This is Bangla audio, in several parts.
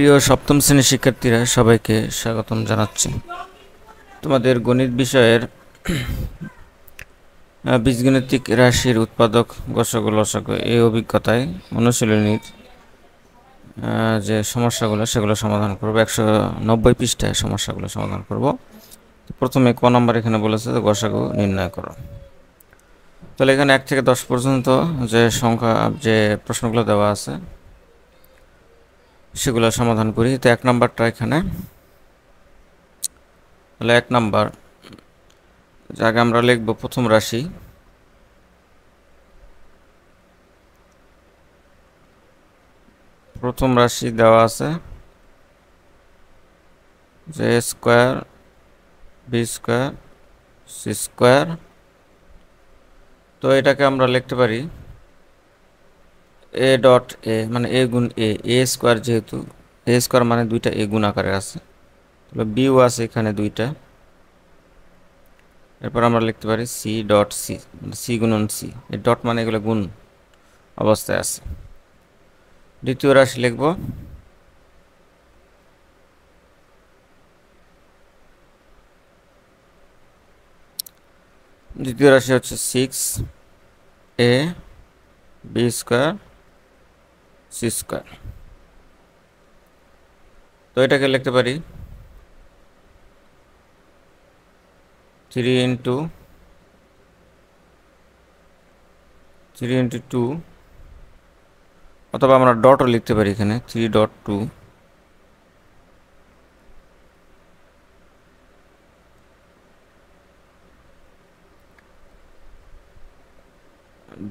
প্রিয় সপ্তম শ্রেণীর শিক্ষার্থীরা সবাইকে স্বাগতম জানাচ্ছি তোমাদের গণিত বিষয়ের বীজগণিতিক রাশির উৎপাদক গসক লসক এই অভিজ্ঞতায় অনুশীলনীর যে সমস্যাগুলো সেগুলো সমাধান করব একশো নব্বই পৃষ্ঠায় সমস্যাগুলো সমাধান করব প্রথমে ক নম্বর এখানে বলেছে যে গসাগু নির্ণয় করো তাহলে এখানে এক থেকে দশ পর্যন্ত যে সংখ্যা যে প্রশ্নগুলো দেওয়া আছে সেগুলো সমাধান করি তো এক নাম্বারটা এখানে তাহলে এক নাম্বার যাকে আমরা লিখব প্রথম রাশি প্রথম রাশি দেওয়া আছে যে square B square C square তো এটাকে আমরা লিখতে পারি এ ডট এ মানে এ গুণ এ এ স্কোয়ার যেহেতু এ স্কোয়ার মানে দুইটা এ গুণ আকারে আছে তাহলে বিও আছে এখানে দুইটা এরপর আমরা লিখতে পারি সি ডট সি সি গুণন সি এ ডট মানে এগুলো গুণ অবস্থায় আছে দ্বিতীয় রাশি লিখব দ্বিতীয় রাশি হচ্ছে six A B square C square তো এটাকে লিখতে পারি three into three into two অথবা আমরা ডটও লিখতে পারি এখানে three dot two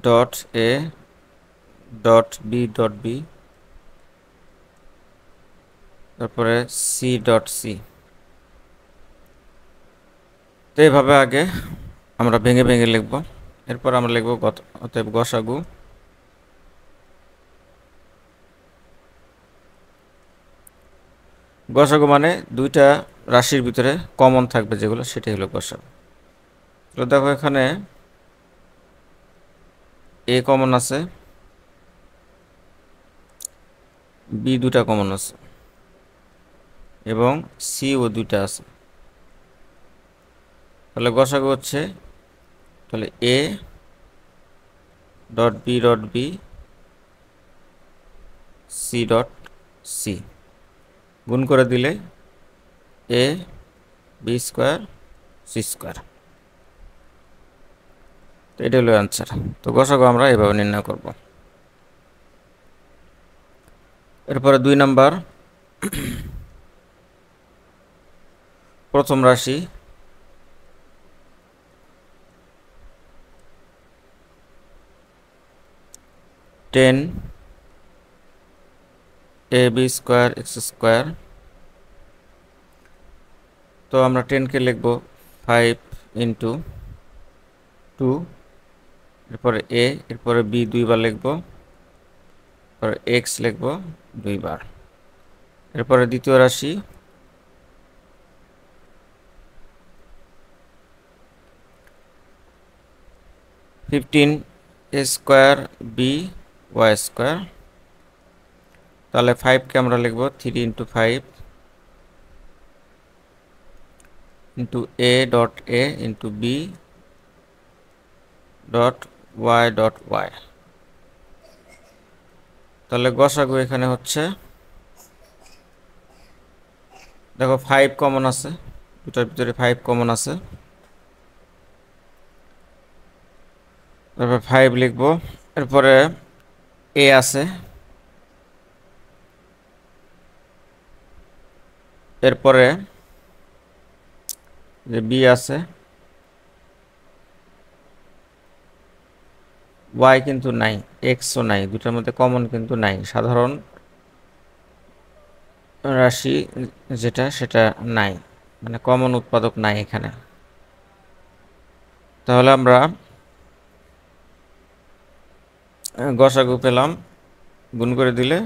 dot A dot B dot B তারপরে সি ডট সি তো এইভাবে আগে আমরা ভেঙে ভেঙে লিখব এরপর আমরা লিখব অতএব গসাগু গসাগু মানে দুইটা রাশির ভিতরে কমন থাকবে যেগুলো সেটাই হলো গসাগু তো দেখো এখানে এ কমন আছে বি দুটা কমন আছে এবং সি ও দুটা আছে তাহলে গসাগু হচ্ছে তাহলে A dot B dot B C dot C গুণ করে দিলে A B square C square তো এটা হলো অ্যান্সার তো গসাগু আমরা এভাবে নির্ণয় করবো এরপরে 2 নাম্বার প্রথম রাশি 10 a b square x square তো আমরা 10 কে লিখবো 5 * 2 এরপরে a এরপরে b দুইবার লিখবো আর x লিখবো দুইবার এরপরে দ্বিতীয় রাশি fifteen A square B Y square তাহলে ফাইভকে আমরা লিখব three into five into A dot A into B dot Y dot Y তাহলে গসাগু এখানে হচ্ছে দেখো ফাইভ কমন আছে দুটার ভিতরে ফাইভ কমন আছে তারপর ফাইভ লিখব এরপরে এ আছে এরপরে যে বি আছে ওয়াই কিন্তু নাই এক্সও নাই দুটার মধ্যে কমন কিন্তু নাই সাধারণ রাশি যেটা সেটা নাই মানে কমন উৎপাদক নাই এখানে তাহলে আমরা গসাগু পেলাম গুণ করে দিলে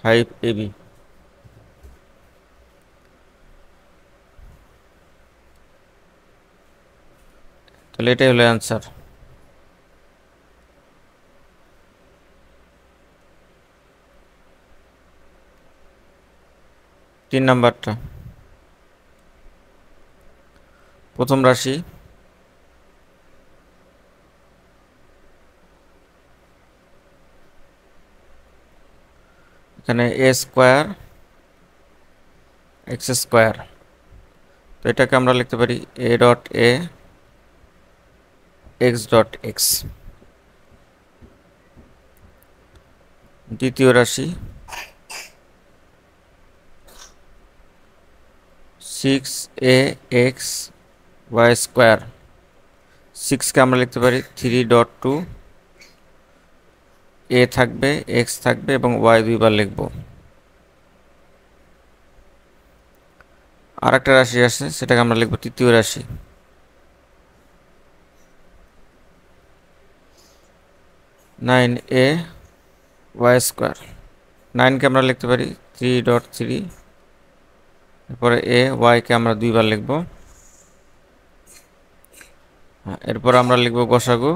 ফাইভ এবি তাহলে এটাই হলো অ্যান্সার তিন নাম্বারটা প্রথম রাশি এখানে এ স্কোয়ার এক্স স্কোয়ার তো এটাকে আমরা লিখতে পারি A dot A X dot X দ্বিতীয় রাশি six A X Y square সিক্সকে আমরা লিখতে পারি থ্রি ডট টু এ থাকবে এক্স থাকবে এবং ওয়াই দুইবার লিখব আর একটা রাশি আছে সেটাকে আমরা লিখব তৃতীয় রাশি নাইন এ ওয়াই স্কোয়ার নাইনকে আমরা লিখতে পারি থ্রি ডট থ্রি এরপরে এ ওয়াইকে আমরা দুইবার লিখব হ্যাঁ, এরপর আমরা লিখব গোসাগু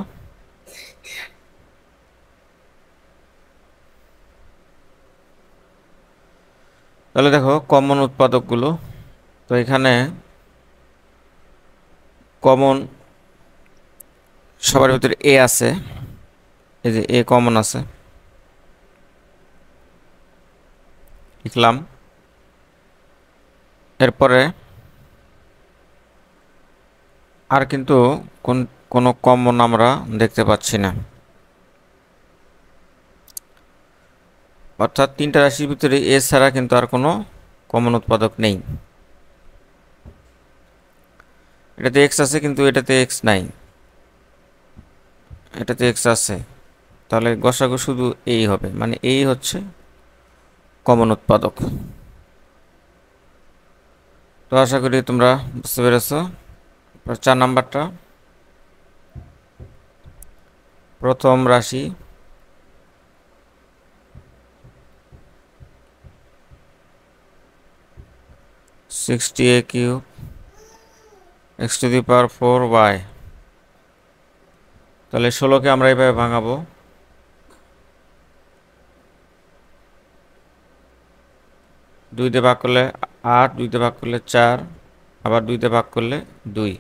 তাহলে দেখো কমন উৎপাদকগুলো তো এখানে কমন সবার ভিতরে এ আছে এই যে এ কমন আছে লিখলাম এরপরে আর কিন্তু কোন কোনো কমন আমরা দেখতে পাচ্ছি না অর্থাৎ তিনটা রাশির ভিতরে এ ছাড়া কিন্তু আর কোনো কমন উৎপাদক নেই এটাতে এক্স আছে কিন্তু এটাতে এক্স নাই এটাতে এক্স আছে তাহলে গসাগো শুধু এই হবে মানে এই হচ্ছে কমন উৎপাদক তো আশা করি তোমরা বুঝতে পেরেছ চার নাম্বারটা প্রথম রাশি sixty A cube X to the power four Y তাহলে ষোলোকে আমরা এইভাবে ভাঙাবো দুই দিয়ে ভাগ করলে আট দুইতে ভাগ করলে চার আবার দুইতে ভাগ করলে দুই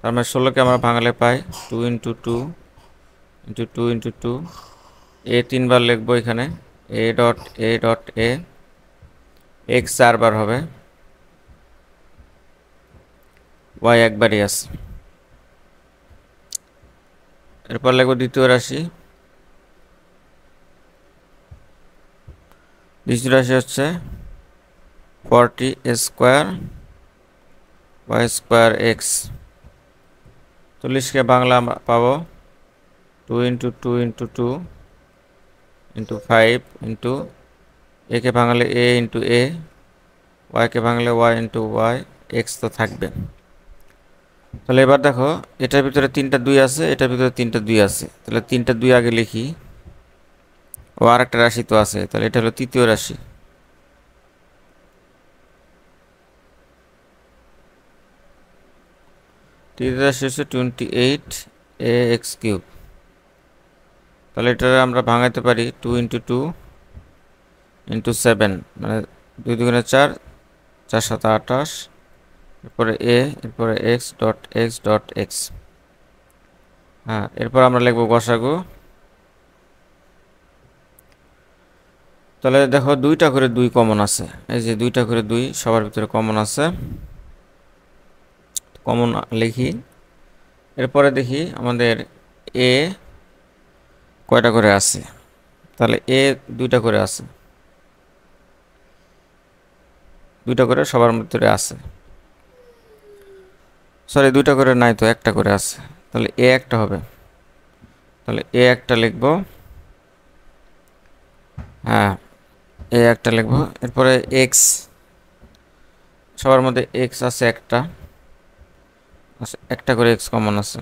তার মানে ষোলোকে আমরা ভাঙালে পাই two into two into two into two A তিনবার লিখবো এখানে A dot A dot A X চারবার হবে ওয়াই একবারই আছে এরপর লিখবো দ্বিতীয় রাশি দ্বিতীয় রাশি হচ্ছে ফর্টি স্কোয়ার বা স্কোয়ার এক্স চল্লিশকে বাংলা আমরা পাবো two into two into two into five into একে ভাঙলে এ ইন্টু এ ওয়াইকে ভাঙলে ওয়াই ইন্টু ওয়াই এক্স তো থাকবে তাহলে এবার দেখো এটার ভিতরে তিনটা দুই আছে এটার ভিতরে তিনটা দুই আছে তাহলে তিনটা দুই আগে লিখি ও আর একটা রাশি তো আছে তাহলে এটা হলো তৃতীয় রাশি টি দ্বারা twenty eight A X cube তাহলে এটা আমরা ভাঙাইতে পারি two into two into seven মানে দুই দুগুণে চার চার সাত আঠাশ এরপরে এ এরপরে X dot X dot X হ্যাঁ এরপর আমরা লিখবো গসাগু তাহলে দেখো দুইটা করে দুই কমন আছে এই যে দুইটা করে দুই সবার ভিতরে কমন আছে কমন লিখি এরপরে দেখি আমাদের এ কয়টা করে আছে তাহলে এ দুইটা করে আছে দুইটা করে সবার ভিতরে আছে সরি দুইটা করে নাই তো একটা করে আছে তাহলে এ একটা হবে তাহলে এ একটা লিখব হ্যাঁ এ একটা লিখব এরপরে এক্স সবার মধ্যে এক্স আছে একটা আচ্ছা একটা করে এক্স কমন আছে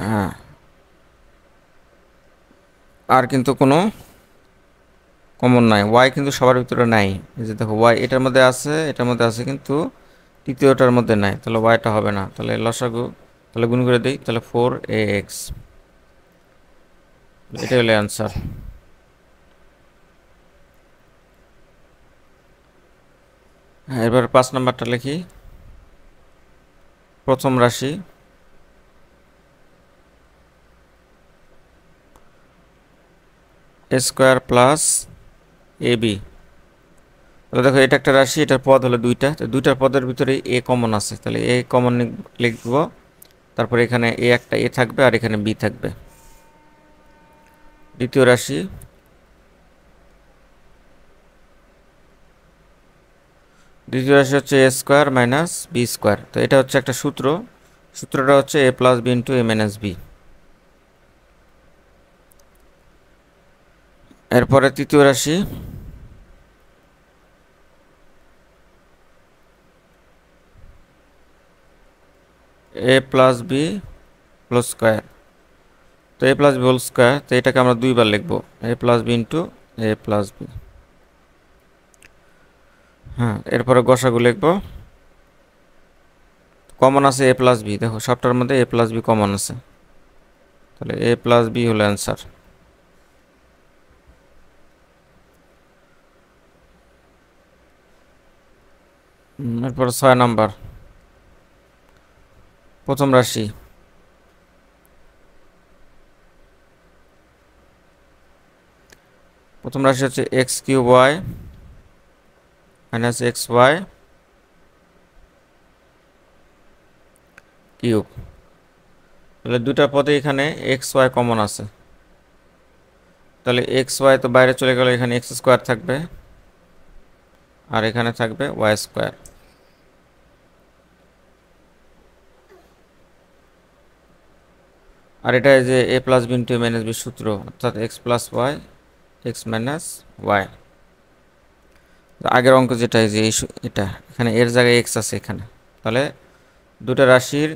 হ্যাঁ আর কিন্তু কোনো কমন নাই ওয়াই কিন্তু সবার ভিতরে নাই এই যে দেখো ওয়াই এটার মধ্যে আছে এটার মধ্যে আছে কিন্তু তৃতীয়টার মধ্যে নাই তাহলে ওয়াইটা হবে না তাহলে লসাগু তাহলে গুণ করে দিই তাহলে ফোর এ এক্স এটাই হলে অ্যান্সার হ্যাঁ এবার পাঁচ নাম্বারটা লিখি প্রথম রাশি স্কোয়ার প্লাস এ বি তাহলে দেখো এটা একটা রাশি এটার পদ হলো দুইটা তো দুইটার পদের ভিতরে এ কমন আছে তাহলে এ কমন লিখব তারপরে এখানে এ একটা এ থাকবে আর এখানে বি থাকবে দ্বিতীয় রাশি দ্বিতীয় রাশি হচ্ছে A square minus B square তো এটা হচ্ছে একটা সূত্র সূত্রটা হচ্ছে A plus B into A minus B এরপরে তৃতীয় রাশি A plus B whole square তো A plus B whole square তো এটাকে আমরা দুইবার লিখবো A plus B into A plus B হ্যাঁ এরপরে গসাগু লিখব কমন আছে এ প্লাস বি দেখো সবটার মধ্যে এ প্লাস বি কমন আছে তাহলে এ প্লাস বি হলো অ্যান্সার এরপর ছয় নাম্বার প্রথম রাশি প্রথম রাশি হচ্ছে X cube Y X Y cube তাহলে দুটা পদে এখানে এক্স ওয়াই কমন আছে তাহলে এক্স ওয়াই তো বাইরে চলে গেলে এখানে এক্স স্কোয়ার থাকবে আর এখানে থাকবে ওয়াই স্কোয়ার আর এটা যে A plus B into minus B সূত্র অর্থাৎ X plus Y X minus Y আগের অঙ্ক যেটা যে এটা এখানে এর জায়গায় এক্স আছে এখানে তাহলে দুটা রাশির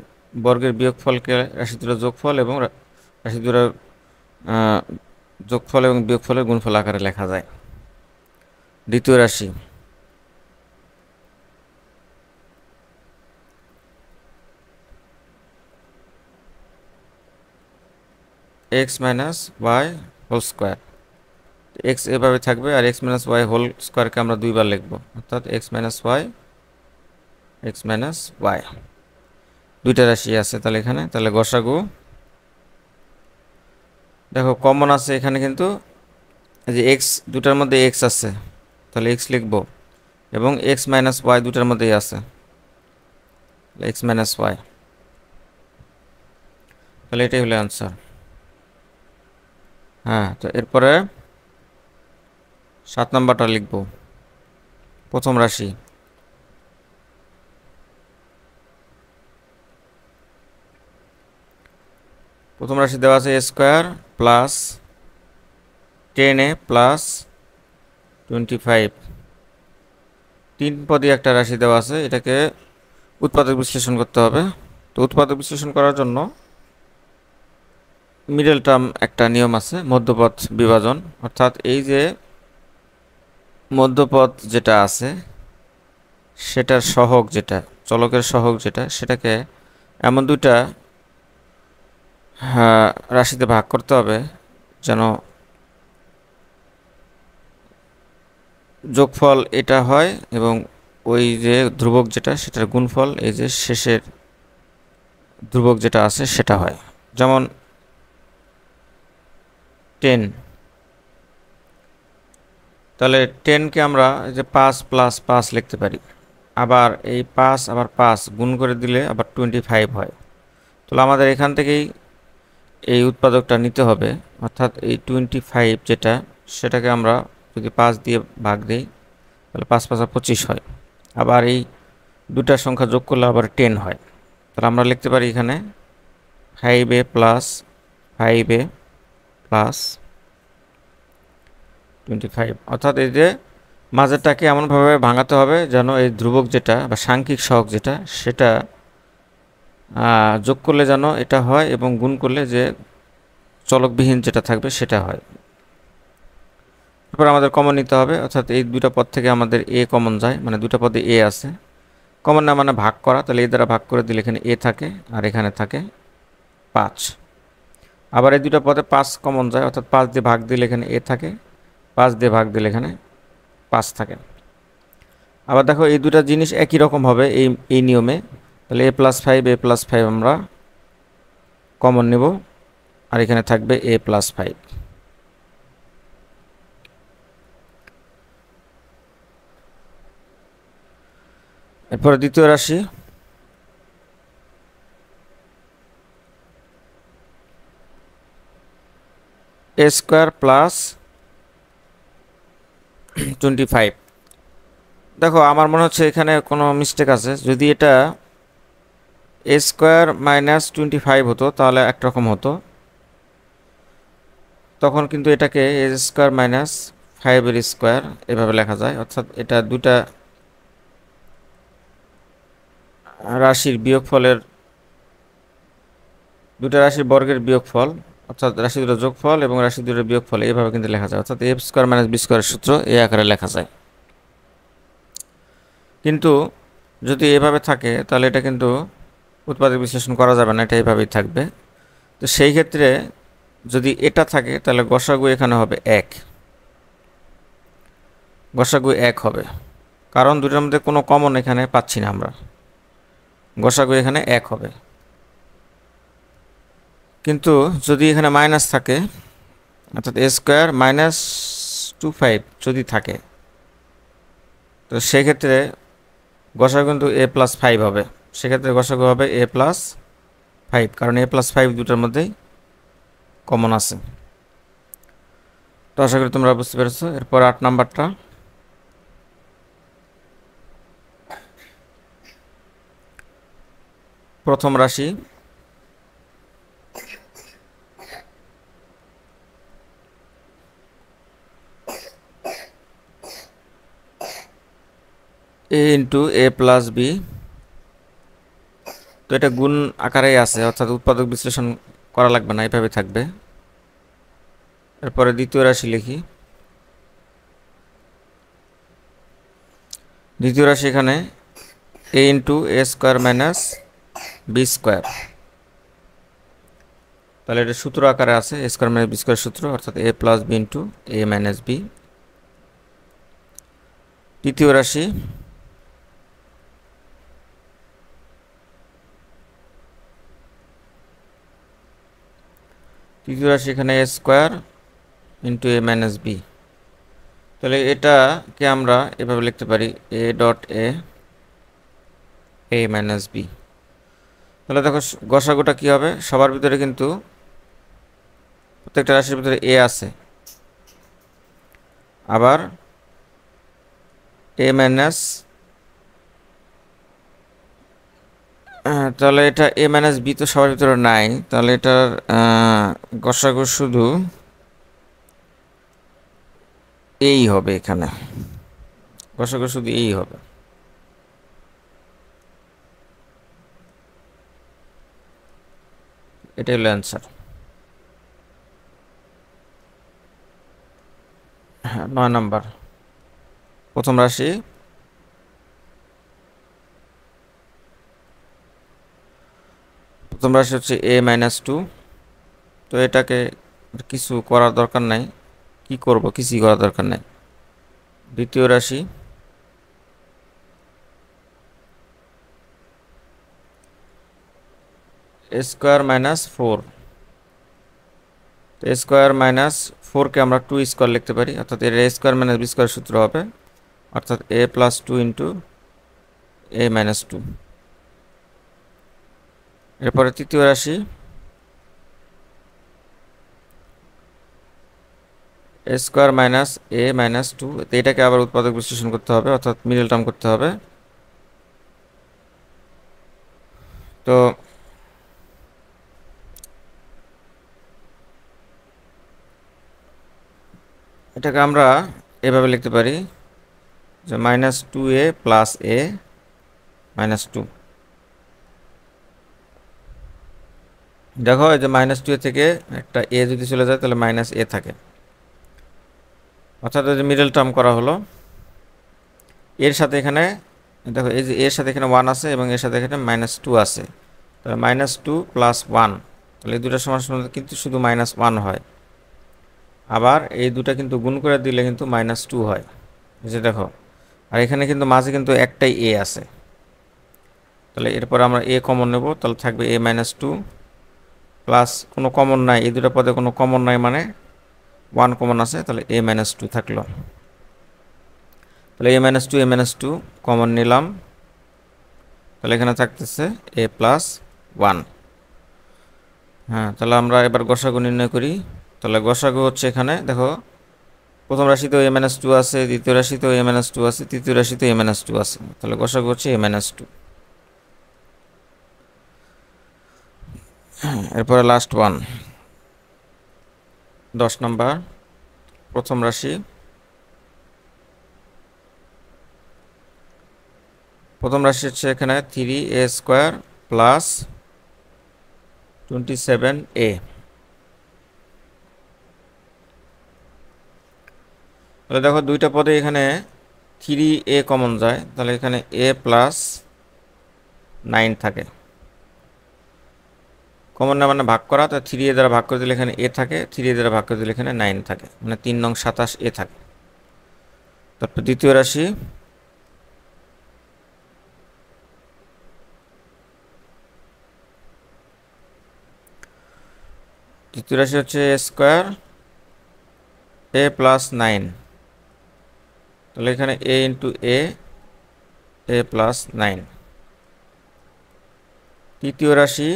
বর্গের বিয়োগফলকে রাশি দুটো যোগফল এবং রাশি দুটো যোগফল এবং বিয়োগফলের গুণফল আকারে লেখা যায় দ্বিতীয় রাশি X minus Y whole square X এভাবে থাকবে আর এক্স মাইনাস ওয়াই হোল স্কোয়ারকে আমরা দুইবার লিখবো অর্থাৎ X minus Y X minus Y দুইটা রাশি আছে তাহলে এখানে তাহলে গসাগু দেখো কমন আছে এখানে কিন্তু যে এক্স দুটার মধ্যে এক্স আছে তাহলে এক্স লিখবো এবং এক্স মাইনাস ওয়াই দুটার মধ্যেই আছে এক্স মাইনাস ওয়াই তাহলে এটাই হলো অ্যান্সার হ্যাঁ তো এরপরে সাত নাম্বারটা লিখব প্রথম রাশি প্রথম রাশি দেওয়া আছে square plus ten A plus twenty five তিন পদই একটা রাশি দেওয়া আছে এটাকে উৎপাদক বিশ্লেষণ করতে হবে তো উৎপাদক বিশ্লেষণ করার জন্য মিডল টার্ম একটা নিয়ম আছে মধ্যপথ বিভাজন অর্থাৎ এই যে মধ্যপথ যেটা আছে সেটার সহক যেটা চলকের সহক যেটা সেটাকে এমন দুইটা রাশিতে ভাগ করতে হবে যেন যোগফল এটা হয় এবং ওই যে ধ্রুবক যেটা সেটার গুণফল এই যে শেষের ধ্রুবক যেটা আছে সেটা হয় যেমন টেন তাহলে টেনকে আমরা যে পাঁচ প্লাস পাঁচ লিখতে পারি আবার এই পাঁচ আবার পাঁচ গুণ করে দিলে আবার টোয়েন্টি ফাইভ হয় তাহলে আমাদের এখান থেকেই এই উৎপাদকটা নিতে হবে অর্থাৎ এই টোয়েন্টি ফাইভ যেটা সেটাকে আমরা যদি পাঁচ দিয়ে ভাগ দিই তাহলে পাঁচ পাঁচ পঁচিশ হয় আবার এই দুটা সংখ্যা যোগ করলে আবার টেন হয় তাহলে আমরা লিখতে পারি এখানে five A plus five A plus twenty five অর্থাৎ এই যে মাঝেরটাকে এমনভাবে ভাঙাতে হবে যেন এই ধ্রুবক যেটা বা সাংখ্যিক সহক যেটা সেটা যোগ করলে যেন এটা হয় এবং গুণ করলে যে চলকবিহীন যেটা থাকবে সেটা হয় তারপর আমাদের কমন নিতে হবে অর্থাৎ এই দুটা পদ থেকে আমাদের এ কমন যায় মানে দুটা পদে এ আছে কমন না মানে ভাগ করা তাহলে এ দ্বারা ভাগ করে দিলে এখানে এ থাকে আর এখানে থাকে পাঁচ আবার এই দুটা পদে পাঁচ কমন যায় অর্থাৎ পাঁচ দিয়ে ভাগ দিলে এখানে এ থাকে পাঁচ দিয়ে ভাগ দিলে এখানে পাঁচ থাকে আবার দেখো এই দুটা জিনিস একই রকম হবে এই এই নিয়মে তাহলে A plus five A plus five আমরা কমন নেব আর এখানে থাকবে এ প্লাস ফাইভ এরপর দ্বিতীয় রাশি A square plus twenty five দেখো আমার মনে হচ্ছে এখানে কোনো মিস্টেক আছে যদি এটা A square minus twenty five হতো তাহলে একরকম হতো তখন কিন্তু এটাকে এ স্কোয়ার মাইনাস ফাইভের স্কোয়ার এভাবে লেখা যায় অর্থাৎ এটা দুটা রাশির বিয়োগফলের দুটা রাশির বর্গের বিয়োগফল অর্থাৎ রাশি দুটোর যোগফল এবং রাশি দুটোর বিয়োগফল এইভাবে কিন্তু লেখা যায় অর্থাৎ এফ স্কোয়ার মাইনাস বি স্কোয়ারের সূত্র এই আকারে লেখা যায় কিন্তু যদি এভাবে থাকে তাহলে এটা কিন্তু উৎপাদক বিশ্লেষণ করা যাবে না এটা এইভাবেই থাকবে তো সেই ক্ষেত্রে যদি এটা থাকে তাহলে গসাগু এখানে হবে এক গসাগু এক হবে কারণ দুটোর মধ্যে কোনো কমন এখানে পাচ্ছি না আমরা গসাগু এখানে এক হবে কিন্তু যদি এখানে মাইনাস থাকে অর্থাৎ A square minus two five যদি থাকে তো সেক্ষেত্রে গসা কিন্তু এ প্লাস ফাইভ হবে সেক্ষেত্রে গসাগু হবে এ প্লাস ফাইভ কারণ এ প্লাস ফাইভ দুটার মধ্যেই কমন আছে তো আশা করি তোমরা বুঝতে পেরেছো এরপর আট নাম্বারটা প্রথম রাশি A into A plus B তো এটা গুণ আকারেই আছে অর্থাৎ উৎপাদক বিশ্লেষণ করা লাগবে না এভাবে থাকবে এরপরে দ্বিতীয় রাশি লিখি দ্বিতীয় রাশি এখানে A into A square minus B square তাহলে এটা সূত্র আকারে আছে A square minus B square সূত্র অর্থাৎ A plus B into A minus B তৃতীয় রাশি তৃতীয় রাশি এখানে A square into A minus B তাহলে এটাকে আমরা এভাবে লিখতে পারি A dot A A minus B তাহলে দেখো গসাগোটা কী হবে সবার ভিতরে কিন্তু প্রত্যেকটা রাশির ভিতরে এ আছে আবার এ মাইনাস হ্যাঁ, তাহলে এটা এ মাইনাস বি তো সবার ভিতরে নাই তাহলে এটার গসাগু শুধু এই হবে এখানে গসাগু শুধু এই হবে এটাই হলো অ্যান্সার হ্যাঁ নয় নম্বর প্রথম রাশি প্রথম রাশি হচ্ছে a - 2 তো এটাকে কিছু করার দরকার নাই কি করব কিছু করার দরকার নাই দ্বিতীয় রাশি s² - 4 t² - 4 কে আমরা 2² লিখতে পারি অর্থাৎ a² - b² সূত্র হবে অর্থাৎ a + 2 * a - 2 এরপরে তৃতীয় রাশি A square minus A minus two এটাকে আবার উৎপাদক বিশ্লেষণ করতে হবে অর্থাৎ মিডল টার্ম করতে হবে তো এটাকে আমরা এভাবে লিখতে পারি যে minus two A plus A minus two দেখো এই যে মাইনাস টু এ থেকে একটা এ যদি চলে যায় তাহলে মাইনাস এ থাকে অর্থাৎ যে মিডল টার্ম করা হলো এর সাথে এখানে দেখো এই যে এর সাথে এখানে ওয়ান আছে এবং এর সাথে এখানে মাইনাস টু আছে তাহলে মাইনাস টু প্লাস ওয়ান তাহলে এই দুটো সমান সমান কিন্তু শুধু মাইনাস ওয়ান হয় আবার এই দুটা কিন্তু গুণ করে দিলে কিন্তু মাইনাস টু হয় যে দেখো আর এখানে কিন্তু মাঝে কিন্তু একটাই এ আছে তাহলে এরপর আমরা এ কমন নেব তাহলে থাকবে এ মাইনাস টু প্লাস কোনো কমন নাই এই দুটো পদে কোনো কমন নাই মানে ওয়ান কমন আছে তাহলে এ মাইনাস টু থাকলো তাহলে A minus two A minus two common নিলাম তাহলে এখানে থাকতেছে এ প্লাস ওয়ান হ্যাঁ তাহলে আমরা এবার গসাগু নির্ণয় করি তাহলে গসাগু হচ্ছে এখানে দেখো প্রথম রাশিতেও এ মাইনাস টু আছে দ্বিতীয় রাশিতেও এ মাইনাস টু আছে তৃতীয় রাশিতেও এ মাইনাস টু আছে তাহলে গসাগু হচ্ছে এ মাইনাস টু এরপরে লাস্ট ওয়ান দশ নম্বর প্রথম রাশি প্রথম রাশি হচ্ছে এখানে three A square plus twenty seven A তাহলে দেখো দুইটা পদে এখানে থ্রি এ কমন যায় তাহলে এখানে এ প্লাস নাইন থাকে কমন নাম্বার না ভাগ করা তো থ্রি এ দ্বারা ভাগ করে দিলে এখানে এ থাকে থ্রি এ দ্বারা ভাগ করে দিলে এখানে নাইন থাকে মানে তিন নং সাতাশ এ থাকে তারপর দ্বিতীয় রাশি দ্বিতীয় রাশি হচ্ছে A square A plus nine তাহলে এখানে A into A A plus nine তৃতীয় রাশি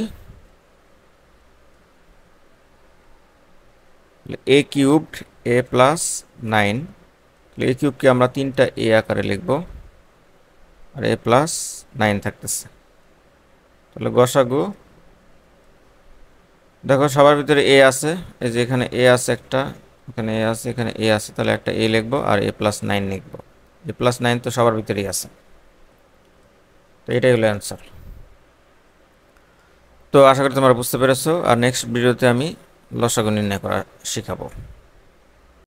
A cubed A plus nine A কিউবকে আমরা তিনটা এ আকারে লিখব আর এ প্লাস নাইন থাকতেছে তাহলে গসাগু দেখো সবার ভিতরে এ আছে এই যে এখানে এ আছে একটা এখানে এ আছে এখানে এ আছে তাহলে একটা এ লিখব আর এ প্লাস নাইন লিখব এ প্লাস নাইন তো সবার ভিতরেই আছে তো এটাই হলো অ্যান্সার তো আশা করি তোমরা বুঝতে পেরেছো আর নেক্সট ভিডিওতে আমি লসাগু নির্ণয় করা শেখাবো